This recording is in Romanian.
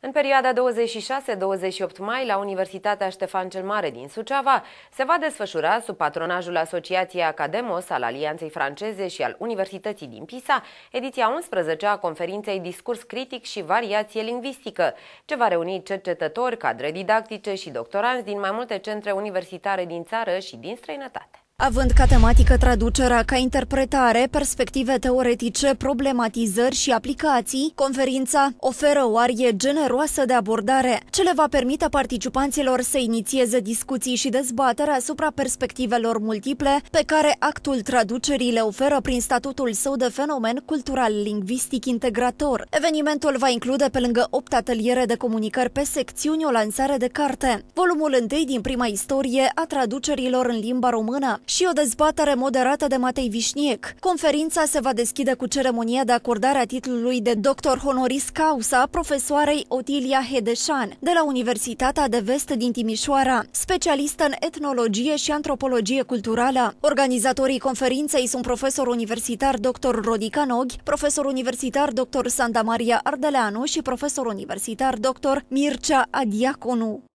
În perioada 26-28 mai, la Universitatea Ștefan cel Mare din Suceava, se va desfășura, sub patronajul Asociației Academos al Alianței Franceze și al Universității din Pisa, ediția 11 a conferinței Discurs critic și variație lingvistică, ce va reuni cercetători, cadre didactice și doctoranți din mai multe centre universitare din țară și din străinătate. Având ca tematică traducerea ca interpretare, perspective teoretice, problematizări și aplicații, conferința oferă o arie generoasă de abordare, ce le va permite participanților să inițieze discuții și dezbatere asupra perspectivelor multiple pe care actul traducerii le oferă prin statutul său de fenomen cultural-lingvistic integrator. Evenimentul va include pe lângă 8 ateliere de comunicări pe secțiuni o lansare de carte. Volumul întâi din prima istorie a traducerilor în limba română, și o dezbatere moderată de Matei Vișniec. Conferința se va deschide cu ceremonia de acordare a titlului de doctor honoris causa a profesoarei Otilia Hedeșan de la Universitatea de Vest din Timișoara, specialistă în etnologie și antropologie culturală. Organizatorii conferinței sunt profesor universitar dr. Rodica Noghi, profesor universitar dr. Santa Maria Ardeleanu și profesor universitar dr. Mircea Adiaconu.